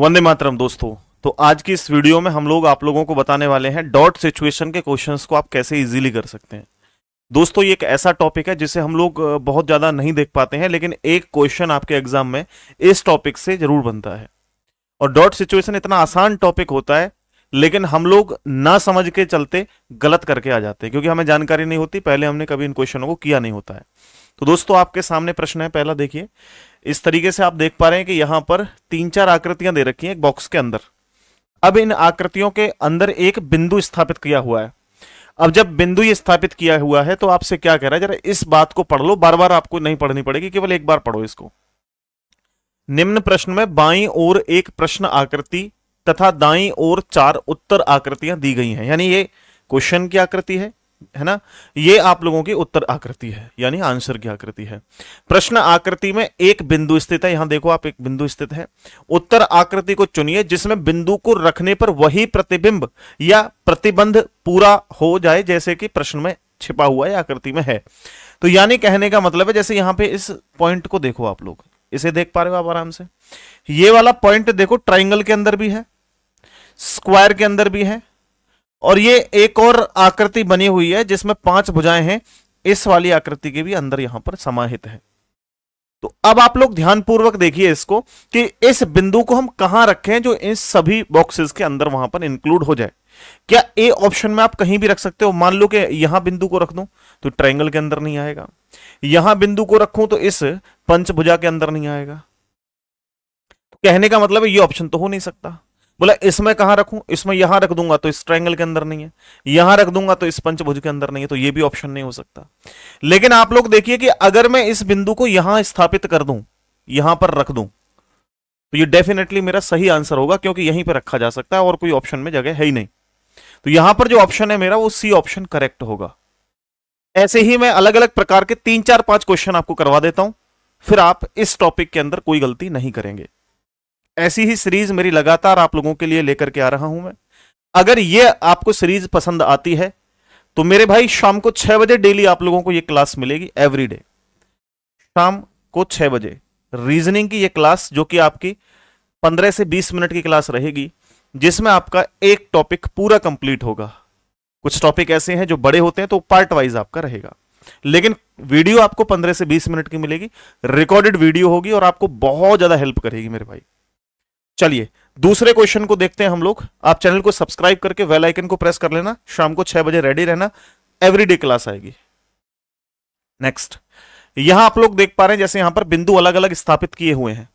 वंदे मातरम दोस्तों तो आज की इस वीडियो में हम लोग आप लोगों को बताने वाले हैं डॉट सिचुएशन के क्वेश्चंस को आप कैसे इजीली कर सकते हैं दोस्तों ये एक ऐसा टॉपिक है जिसे हम लोग बहुत ज़्यादा नहीं देख पाते हैं लेकिन एक क्वेश्चन आपके एग्जाम में इस टॉपिक से जरूर बनता है और डॉट सिचुएशन इतना आसान टॉपिक होता है लेकिन हम लोग ना समझ के चलते गलत करके आ जाते हैं क्योंकि हमें जानकारी नहीं होती पहले हमने कभी इन क्वेश्चनों को किया नहीं होता है तो दोस्तों आपके सामने प्रश्न है पहला देखिए इस तरीके से आप देख पा रहे हैं कि यहां पर तीन चार आकृतियां दे रखी हैं एक बॉक्स के अंदर अब इन आकृतियों के अंदर एक बिंदु स्थापित किया हुआ है अब जब बिंदु ये स्थापित किया हुआ है तो आपसे क्या कह रहा है जरा इस बात को पढ़ लो बार बार आपको नहीं पढ़नी पड़ेगी केवल एक बार पढ़ो इसको निम्न प्रश्न में बाई और एक प्रश्न आकृति तथा दाई और चार उत्तर आकृतियां दी गई हैं यानी ये क्वेश्चन की आकृति है है ना ये आप लोगों की उत्तर आकृति है यानी आंसर की आकृति है प्रश्न आकृति में एक बिंदु स्थित है यहां देखो आप एक बिंदु स्थित है उत्तर आकृति को चुनिए जिसमें बिंदु को रखने पर वही प्रतिबिंब या प्रतिबंध पूरा हो जाए जैसे कि प्रश्न में छिपा हुआ है आकृति में है तो यानी कहने का मतलब है जैसे यहां पर इस पॉइंट को देखो आप लोग इसे देख पा रहे हो आप आराम से ये वाला पॉइंट देखो ट्राइंगल के अंदर भी है स्क्वायर के अंदर भी है और ये एक और आकृति बनी हुई है जिसमें पांच भुजाएं हैं इस वाली आकृति के भी अंदर यहां पर समाहित है तो अब आप लोग ध्यानपूर्वक देखिए इसको कि इस बिंदु को हम कहां रखें जो इन सभी बॉक्सेस के अंदर वहां पर इंक्लूड हो जाए क्या ए ऑप्शन में आप कहीं भी रख सकते हो मान लो कि यहां बिंदु को रख दो तो ट्रायंगल के अंदर नहीं आएगा यहां बिंदु को रखूं तो इस पंचभुजा के अंदर नहीं आएगा तो कहने का मतलब ये ऑप्शन तो हो नहीं सकता बोला इसमें कहां रखू इसमें यहां रख दूंगा तो इस ट्राइंगल के अंदर नहीं है यहां रख दूंगा तो इस पंचभुज के अंदर नहीं है तो ये भी ऑप्शन नहीं हो सकता लेकिन आप लोग देखिए कि अगर मैं इस बिंदु को यहां स्थापित कर दू यहां पर रख दू तो ये डेफिनेटली मेरा सही आंसर होगा क्योंकि यहीं पर रखा जा सकता है और कोई ऑप्शन में जगह है ही नहीं तो यहां पर जो ऑप्शन है मेरा वो सी ऑप्शन करेक्ट होगा ऐसे ही मैं अलग अलग प्रकार के तीन चार पांच क्वेश्चन आपको करवा देता हूं फिर आप इस टॉपिक के अंदर कोई गलती नहीं करेंगे ऐसी ही सीरीज मेरी लगातार आप लोगों के लिए लेकर के आ रहा हूं मैं अगर ये आपको सीरीज पसंद आती है तो मेरे भाई शाम को छह बजे डेली आप लोगों को ये क्लास मिलेगी एवरी डे शाम को छह बजे रीजनिंग की ये क्लास जो कि आपकी पंद्रह से बीस मिनट की क्लास रहेगी जिसमें आपका एक टॉपिक पूरा कंप्लीट होगा कुछ टॉपिक ऐसे हैं जो बड़े होते हैं तो पार्ट वाइज आपका रहेगा लेकिन वीडियो आपको पंद्रह से बीस मिनट की मिलेगी रिकॉर्डेड वीडियो होगी और आपको बहुत ज्यादा हेल्प करेगी मेरे भाई चलिए दूसरे क्वेश्चन को देखते हैं हम लोग आप चैनल को सब्सक्राइब करके वेल आइकन को प्रेस कर लेना शाम को छह बजे रेडी रहना एवरीडे क्लास आएगी नेक्स्ट यहां आप लोग देख पा रहे हैं जैसे यहां पर बिंदु अलग अलग स्थापित किए हुए हैं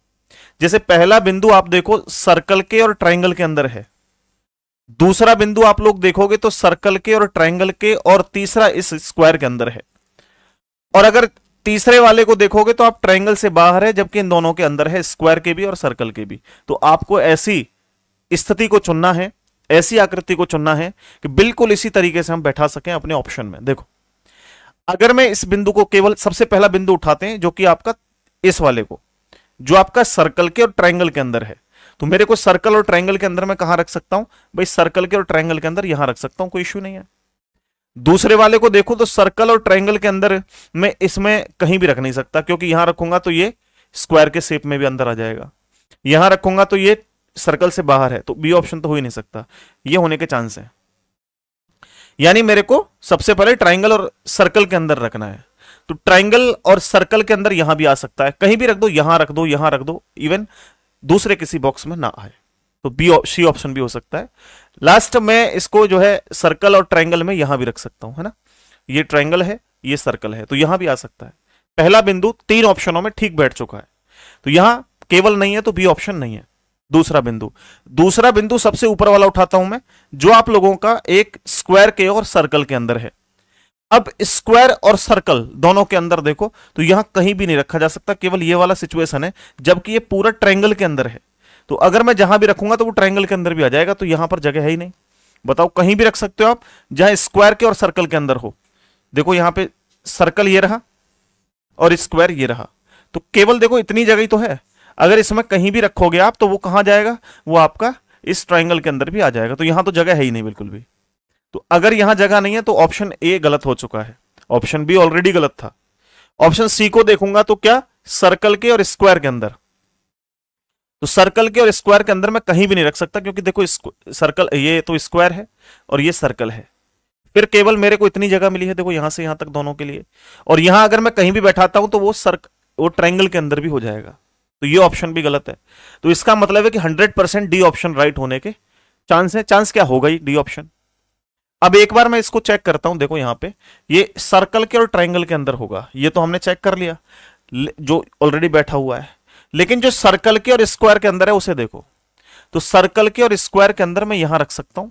जैसे पहला बिंदु आप देखो सर्कल के और ट्राइंगल के अंदर है दूसरा बिंदु आप लोग देखोगे तो सर्कल के और ट्राइंगल के और तीसरा इस स्क्वायर के अंदर है और अगर तीसरे वाले को देखोगे तो आप ट्रायंगल से बाहर है जबकि इन दोनों के अंदर है स्क्वायर के भी और सर्कल के भी तो आपको ऐसी स्थिति को चुनना है ऐसी आकृति को चुनना है कि बिल्कुल इसी तरीके से हम बैठा सकें अपने ऑप्शन में देखो अगर मैं इस बिंदु को केवल सबसे पहला बिंदु उठाते हैं जो कि आपका इस वाले को जो आपका सर्कल के और ट्राइंगल के अंदर है तो मेरे को सर्कल और ट्राइंगल के अंदर मैं कहां रख सकता हूं भाई सर्कल के और ट्राइंगल के अंदर यहां रख सकता हूं कोई इश्यू नहीं है दूसरे वाले को देखो तो सर्कल और ट्रायंगल के अंदर मैं इसमें कहीं भी रख नहीं सकता क्योंकि यहां रखूंगा तो ये स्क्वायर के शेप में भी अंदर आ जाएगा यहां रखूंगा तो ये सर्कल से बाहर है तो बी ऑप्शन तो हो ही नहीं सकता ये होने के चांस है यानी मेरे को सबसे पहले ट्राइंगल और सर्कल के अंदर रखना है तो ट्राइंगल और सर्कल के अंदर यहां भी आ सकता है कहीं भी रख दो यहां रख दो यहां रख दो इवन दूसरे किसी बॉक्स में ना आए तो बी सी ऑप्शन भी हो सकता है लास्ट में इसको जो है सर्कल और ट्राइंगल में यहां भी रख सकता हूं है ना ये ट्राइंगल है ये सर्कल है तो यहां भी आ सकता है पहला बिंदु तीन ऑप्शनों में ठीक बैठ चुका है तो यहां केवल नहीं है तो बी ऑप्शन नहीं है दूसरा बिंदु दूसरा बिंदु सबसे ऊपर वाला उठाता हूं मैं जो आप लोगों का एक स्क्वायर के और सर्कल के अंदर है अब स्क्वायर और सर्कल दोनों के अंदर देखो तो यहां कहीं भी नहीं रखा जा सकता केवल ये वाला सिचुएशन है जबकि ये पूरा ट्रायंगल के अंदर है तो अगर मैं जहां भी रखूंगा तो वो ट्राइंगल के अंदर भी आ जाएगा तो यहां पर जगह है ही नहीं बताओ कहीं भी रख सकते हो आप जहां स्क्वायर के और सर्कल के अंदर हो देखो यहां पे सर्कल ये रहा और स्क्वायर ये रहा तो केवल देखो इतनी जगह ही तो है अगर इसमें कहीं भी रखोगे आप तो वो कहां जाएगा वो आपका इस ट्राइंगल के अंदर भी आ जाएगा तो यहां तो जगह है ही नहीं बिल्कुल भी तो अगर यहां जगह नहीं है तो ऑप्शन ए गलत हो चुका है ऑप्शन बी ऑलरेडी गलत था ऑप्शन सी को देखूंगा तो क्या सर्कल के और स्क्वायर के अंदर तो सर्कल के और स्क्वायर के अंदर मैं कहीं भी नहीं रख सकता क्योंकि देखो सर्कल ये तो स्क्वायर है और ये सर्कल है फिर केवल मेरे को इतनी जगह मिली है देखो यहां से यहां तक दोनों के लिए और यहां अगर मैं कहीं भी बैठाता हूं तो वो सर्क वो ट्रायंगल के अंदर भी हो जाएगा तो ये ऑप्शन भी गलत है तो इसका मतलब है कि hundred percent D option right होने के चांस है चांस क्या होगा ही डी ऑप्शन अब एक बार मैं इसको चेक करता हूं देखो यहां पर ये सर्कल के और ट्राइंगल के अंदर होगा ये तो हमने चेक कर लिया जो ऑलरेडी बैठा हुआ है लेकिन जो सर्कल के और स्क्वायर के अंदर है उसे देखो तो सर्कल के और स्क्वायर के अंदर मैं यहां रख सकता हूं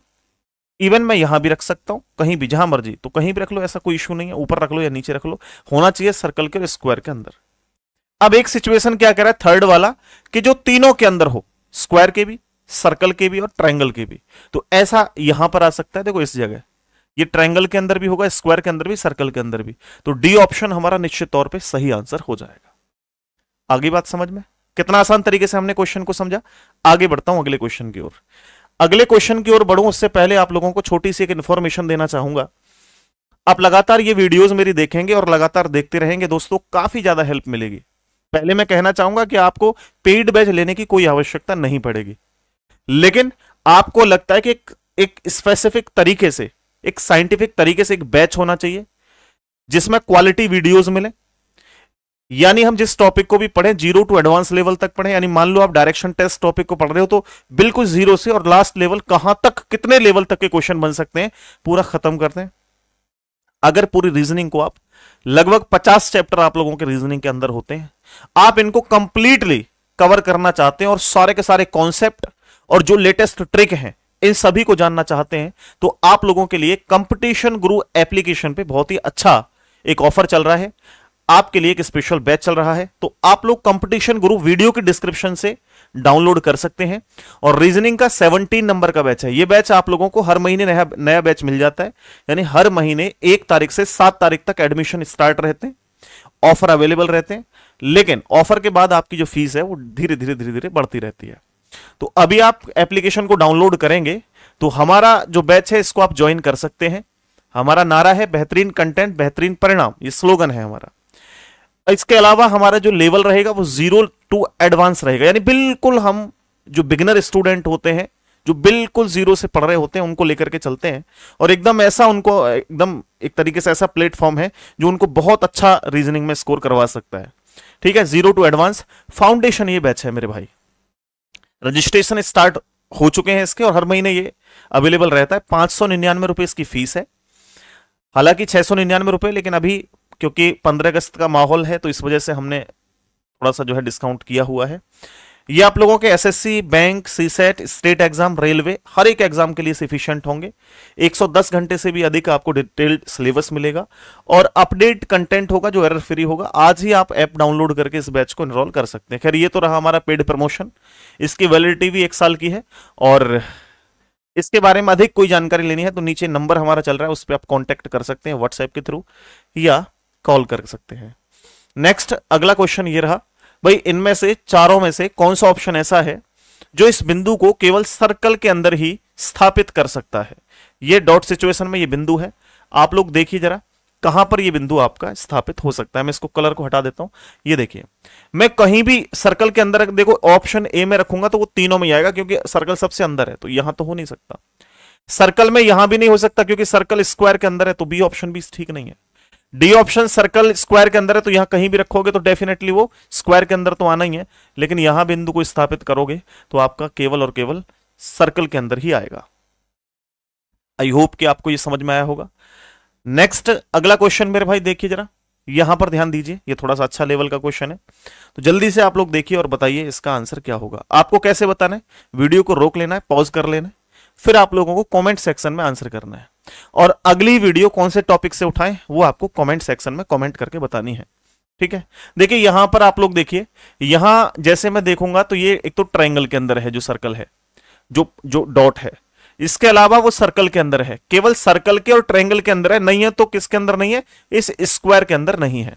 इवन मैं यहां भी रख सकता हूं कहीं भी जहां मर्जी तो कहीं भी रख लो ऐसा कोई इश्यू नहीं है ऊपर रख लो या नीचे रख लो होना चाहिए सर्कल के और स्क्वायर के अंदर अब एक सिचुएशन क्या कह रहा है थर्ड वाला कि जो तीनों के अंदर हो स्क्वायर के भी सर्कल के भी और ट्रायंगल के भी तो ऐसा यहां पर आ सकता है देखो इस जगह ये ट्रायंगल के अंदर भी होगा स्क्वायर के अंदर भी सर्कल के अंदर भी तो डी ऑप्शन हमारा निश्चित तौर पे सही आंसर हो जाएगा आगे बात समझ में कितना आसान तरीके से हमने क्वेश्चन को समझा आगे बढ़ता हूं अगले क्वेश्चन की ओर अगले क्वेश्चन की ओर बढ़ू उससे पहले आप लोगों को छोटी सी एक इंफॉर्मेशन देना चाहूंगा आप लगातार ये वीडियोस मेरी देखेंगे और लगातार देखते रहेंगे दोस्तों काफी ज्यादा हेल्प मिलेगी पहले मैं कहना चाहूंगा कि आपको पेड बैच लेने की कोई आवश्यकता नहीं पड़ेगी लेकिन आपको लगता है कि एक एक स्पेसिफिक तरीके से एक साइंटिफिक तरीके से एक बैच होना चाहिए जिसमें क्वालिटी वीडियोज मिले यानी हम जिस टॉपिक को भी पढ़े जीरो टू एडवांस लेवल तक पढ़े यानी मान लो आप डायरेक्शन टेस्ट टॉपिक को पढ़ रहे हो तो बिल्कुल जीरो से और लास्ट लेवल कहां तक कितने लेवल तक के क्वेश्चन बन सकते हैं पूरा खत्म करते हैं अगर पूरी रीजनिंग को आप लगभग पचास चैप्टर आप लोगों के रीजनिंग के अंदर होते हैं आप इनको कंप्लीटली कवर करना चाहते हैं और सारे के सारे कॉन्सेप्ट और जो लेटेस्ट ट्रिक है इन सभी को जानना चाहते हैं तो आप लोगों के लिए कंपटीशन गुरु एप्लीकेशन पे बहुत ही अच्छा एक ऑफर चल रहा है आपके लिए एक स्पेशल बैच चल रहा है तो आप लोग कंपटीशन गुरु वीडियो के डिस्क्रिप्शन से डाउनलोड कर सकते हैं और रीजनिंग का 17 नंबर का बैच है ये बैच आप लोगों को हर महीने नया नया बैच मिल जाता है यानी हर महीने एक तारीख से सात तारीख तक एडमिशन स्टार्ट रहते हैं ऑफर अवेलेबल रहते हैं लेकिन ऑफर के बाद आपकी जो फीस है वो धीरे धीरे धीरे धीरे बढ़ती रहती है तो अभी आप एप्लीकेशन को डाउनलोड करेंगे तो हमारा जो बैच है इसको आप ज्वाइन कर सकते हैं हमारा नारा है बेहतरीन कंटेंट बेहतरीन परिणाम ये स्लोगन है हमारा इसके अलावा हमारा जो लेवल रहेगा वो जीरो टू एडवांस रहेगा यानी बिल्कुल हम जो बिगनर स्टूडेंट होते हैं जो बिल्कुल जीरो से पढ़ रहे होते हैं उनको लेकर के चलते हैं और एकदम ऐसा उनको एकदम एक तरीके से ऐसा प्लेटफॉर्म है जो उनको बहुत अच्छा रीजनिंग में स्कोर करवा सकता है ठीक है जीरो टू एडवांस फाउंडेशन ये बैच है मेरे भाई रजिस्ट्रेशन स्टार्ट हो चुके हैं इसके और हर महीने ये अवेलेबल रहता है पांच सौ निन्यानवे रुपए इसकी फीस है हालांकि छह सौ निन्यानवे रुपए लेकिन अभी क्योंकि पंद्रह अगस्त का माहौल है तो इस वजह से हमने थोड़ा सा जो है डिस्काउंट किया हुआ है ये आप लोगों के SSC bank CSAT state exam railway हर एक एग्जाम के लिए सफिशियंट होंगे 110 घंटे से भी अधिक आपको डिटेल्ड सिलेबस मिलेगा और अपडेट कंटेंट होगा जो एरर फ्री होगा आज ही आप ऐप डाउनलोड करके इस बैच को इनरोल कर सकते हैं खैर ये तो रहा हमारा पेड प्रमोशन इसकी वैलिडिटी भी एक साल की है और इसके बारे में अधिक कोई जानकारी लेनी है तो नीचे नंबर हमारा चल रहा है उस पर आप कॉन्टैक्ट कर सकते हैं व्हाट्सएप के थ्रू या कॉल कर सकते हैं नेक्स्ट अगला क्वेश्चन ये रहा भाई इनमें से चारों में से कौन सा ऑप्शन ऐसा है जो इस बिंदु को केवल सर्कल के अंदर ही स्थापित कर सकता है ये डॉट सिचुएशन में ये बिंदु है आप लोग देखिए जरा कहां पर ये बिंदु आपका स्थापित हो सकता है मैं इसको कलर को हटा देता हूं ये देखिए मैं कहीं भी सर्कल के अंदर देखो ऑप्शन ए में रखूंगा तो वो तीनों में आएगा क्योंकि सर्कल सबसे अंदर है तो यहां तो हो नहीं सकता सर्कल में यहां भी नहीं हो सकता क्योंकि सर्कल स्क्वायर के अंदर है तो बी ऑप्शन भी ठीक नहीं है डी ऑप्शन सर्कल स्क्वायर के अंदर है तो यहां कहीं भी रखोगे तो डेफिनेटली वो स्क्वायर के अंदर तो आना ही है लेकिन यहां बिंदु को स्थापित करोगे तो आपका केवल और केवल सर्कल के अंदर ही आएगा आई होप कि आपको ये समझ में आया होगा नेक्स्ट अगला क्वेश्चन मेरे भाई देखिए जरा यहां पर ध्यान दीजिए ये थोड़ा सा अच्छा लेवल का क्वेश्चन है तो जल्दी से आप लोग देखिए और बताइए इसका आंसर क्या होगा आपको कैसे बताना है वीडियो को रोक लेना है पॉज कर लेना है फिर आप लोगों को कमेंट सेक्शन में आंसर करना है और अगली वीडियो कौन से टॉपिक से उठाएं वो आपको कमेंट सेक्शन में कमेंट करके बतानी है ठीक है देखिए यहां पर आप लोग देखिए यहां जैसे मैं देखूंगा तो ये एक तो ट्रायंगल के अंदर है जो सर्कल है जो जो डॉट है इसके अलावा वो सर्कल के अंदर है केवल सर्कल के और ट्रायंगल के अंदर है नहीं है तो किसके अंदर नहीं है इस स्क्वायर के अंदर नहीं है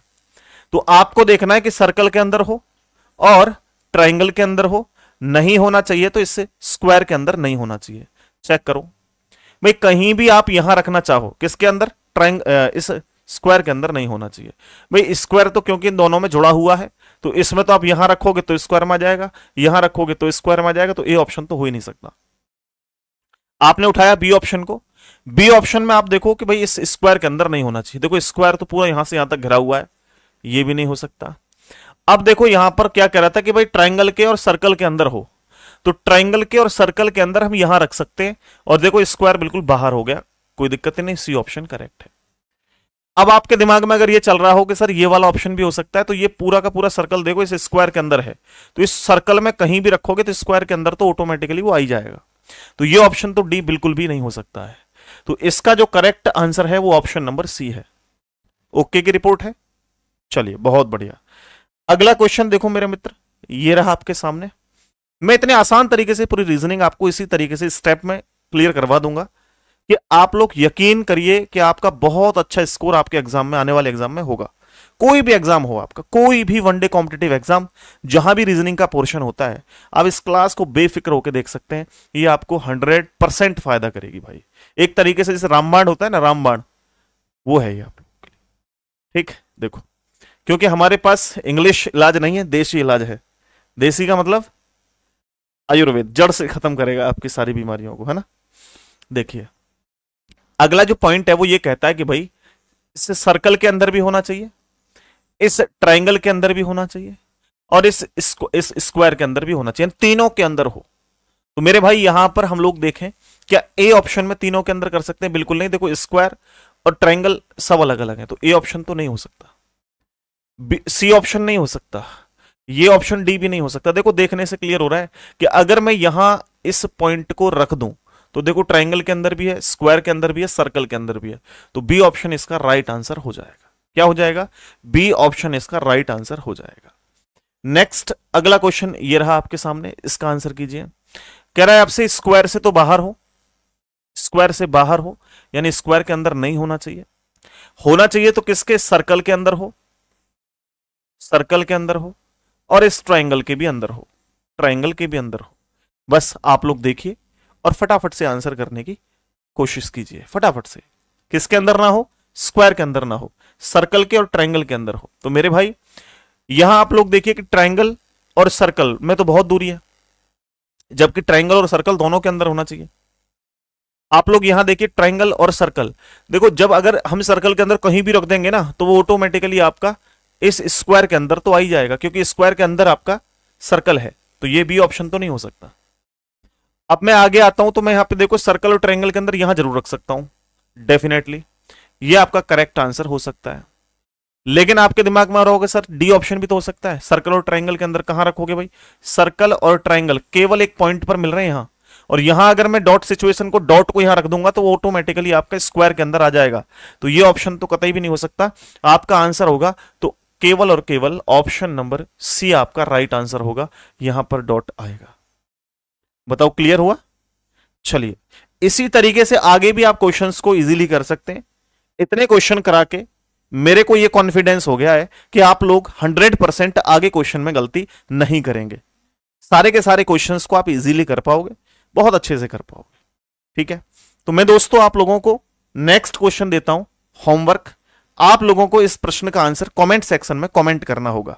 तो आपको देखना है कि सर्कल के अंदर हो और ट्राइंगल के अंदर हो नहीं होना चाहिए तो इससे स्क्वायर के अंदर नहीं होना चाहिए चेक करो भाई कहीं भी आप यहां रखना चाहो किसके अंदर ट्राइंग इस स्क्वायर के अंदर नहीं होना चाहिए भाई स्क्वायर तो क्योंकि इन दोनों में जुड़ा हुआ है तो इसमें तो आप यहां रखोगे तो स्क्वायर में आ जाएगा यहां रखोगे तो स्क्वायर में आ जाएगा तो ए ऑप्शन तो हो ही नहीं सकता आपने उठाया बी ऑप्शन को बी ऑप्शन में आप देखो कि भाई इस स्क्वायर के अंदर नहीं होना चाहिए देखो स्क्वायर तो पूरा यहां से यहां तक घिरा हुआ है ये भी नहीं हो सकता अब देखो यहां पर क्या कह रहा था कि भाई ट्राइंगल के और सर्कल के अंदर हो तो ट्राइंगल के और सर्कल के अंदर हम यहां रख सकते हैं और देखो स्क्वायर बिल्कुल बाहर हो गया कोई दिक्कत नहीं सी ऑप्शन करेक्ट है अब आपके दिमाग में अगर ये चल रहा हो कि सर ये वाला ऑप्शन भी हो सकता है तो ये पूरा का पूरा सर्कल देखो इस स्क्वायर के अंदर है तो इस सर्कल में कहीं भी रखोगे तो स्क्वायर के अंदर तो ऑटोमेटिकली वो आई जाएगा तो ये ऑप्शन तो डी बिल्कुल भी नहीं हो सकता है तो इसका जो करेक्ट आंसर है वो ऑप्शन नंबर सी है ओके की रिपोर्ट है चलिए बहुत बढ़िया अगला क्वेश्चन देखो मेरे मित्र ये रहा आपके सामने मैं इतने आसान तरीके से पूरी रीजनिंग आपको इसी तरीके से स्टेप में क्लियर करवा दूंगा कि आप लोग यकीन करिए कि आपका बहुत अच्छा स्कोर आपके एग्जाम में आने वाले एग्जाम में होगा कोई भी एग्जाम हो आपका कोई भी वनडे कॉम्पिटेटिव एग्जाम जहां भी रीजनिंग का पोर्शन होता है आप इस क्लास को बेफिक्र होकर देख सकते हैं ये आपको हंड्रेड परसेंट फायदा करेगी भाई एक तरीके से जैसे रामबाण होता है ना रामबाण वो है ये आप ठीक देखो क्योंकि हमारे पास इंग्लिश इलाज नहीं है देशी इलाज है देशी का मतलब आयुर्वेद जड़ से खत्म करेगा आपकी सारी बीमारियों को है ना देखिए अगला जो पॉइंट है वो ये कहता है कि भाई इस सर्कल के अंदर भी होना चाहिए इस ट्राइंगल के अंदर भी होना चाहिए और इस इस स्क्वायर के अंदर भी होना चाहिए तीनों के अंदर हो तो मेरे भाई यहां पर हम लोग देखें क्या ए ऑप्शन में तीनों के अंदर कर सकते हैं बिल्कुल नहीं देखो स्क्वायर और ट्राइंगल सब अलग अलग है तो ए ऑप्शन तो नहीं हो सकता सी ऑप्शन नहीं हो सकता ये ऑप्शन डी भी नहीं हो सकता देखो देखने से क्लियर हो रहा है कि अगर मैं यहां इस पॉइंट को रख दूं तो देखो ट्राइंगल के अंदर भी है स्क्वायर के अंदर भी है सर्कल के अंदर भी है तो बी ऑप्शन इसका राइट आंसर हो जाएगा क्या हो जाएगा बी ऑप्शन इसका राइट आंसर हो जाएगा नेक्स्ट अगला क्वेश्चन ये रहा आपके सामने इसका आंसर कीजिए कह रहा है आपसे स्क्वायर से तो बाहर हो स्क्वायर से बाहर हो यानी स्क्वायर के अंदर नहीं होना चाहिए होना चाहिए तो किसके सर्कल के अंदर हो सर्कल के अंदर हो और इस ट्राइंगल के भी अंदर हो ट्राइंगल के भी अंदर हो बस आप लोग देखिए और फटाफट से आंसर करने की कोशिश कीजिए फटाफट से किसके अंदर ना हो स्क्वायर के अंदर ना हो सर्कल के और ट्राइंगल के अंदर हो तो मेरे भाई यहां आप लोग देखिए कि ट्राइंगल और सर्कल में तो बहुत दूरी है जबकि ट्राइंगल और सर्कल दोनों के अंदर होना चाहिए आप लोग यहां देखिए ट्राइंगल और सर्कल देखो जब अगर हम सर्कल के अंदर कहीं भी रख देंगे ना तो वो ऑटोमेटिकली आपका इस स्क्वायर के अंदर तो आ ही जाएगा क्योंकि स्क्वायर के अंदर आपका सर्कल है तो ये बी ऑप्शन तो नहीं हो सकता अब मैं आगे आता हूं तो मैं यहां पे देखो सर्कल और ट्रायंगल के अंदर यहां जरूर रख सकता हूं डेफिनेटली ये आपका करेक्ट आंसर हो सकता है लेकिन आपके दिमाग में आ रहा होगा सर डी ऑप्शन भी तो हो सकता है सर्कल और ट्राइंगल के अंदर कहां रखोगे भाई सर्कल और ट्राइंगल केवल एक पॉइंट पर मिल रहे हैं यहां और यहां अगर मैं डॉट सिचुएशन को डॉट को यहां रख दूंगा तो ऑटोमेटिकली आपका स्क्वायर के अंदर आ जाएगा तो ये ऑप्शन तो कतई भी नहीं हो सकता आपका आंसर होगा तो केवल और केवल ऑप्शन नंबर सी आपका राइट आंसर होगा यहां पर डॉट आएगा बताओ क्लियर हुआ चलिए इसी तरीके से आगे भी आप क्वेश्चंस को इजीली कर सकते हैं इतने क्वेश्चन करा के मेरे को यह कॉन्फिडेंस हो गया है कि आप लोग 100 परसेंट आगे क्वेश्चन में गलती नहीं करेंगे सारे के सारे क्वेश्चंस को आप इजीली कर पाओगे बहुत अच्छे से कर पाओगे ठीक है तो मैं दोस्तों आप लोगों को नेक्स्ट क्वेश्चन देता हूं होमवर्क आप लोगों को इस प्रश्न का आंसर कमेंट सेक्शन में कमेंट करना होगा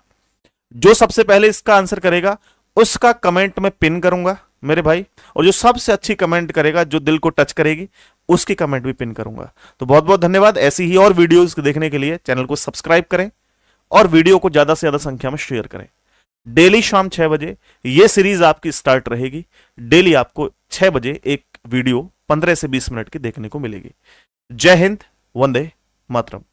जो सबसे पहले इसका आंसर करेगा उसका कमेंट में पिन करूंगा मेरे भाई और जो सबसे अच्छी कमेंट करेगा जो दिल को टच करेगी उसकी कमेंट भी पिन करूंगा तो बहुत बहुत धन्यवाद ऐसी ही और वीडियो देखने के लिए चैनल को सब्सक्राइब करें और वीडियो को ज्यादा से ज्यादा संख्या में शेयर करें डेली शाम छह बजे यह सीरीज आपकी स्टार्ट रहेगी डेली आपको छह बजे एक वीडियो पंद्रह से बीस मिनट की देखने को मिलेगी जय हिंद वंदे मातरम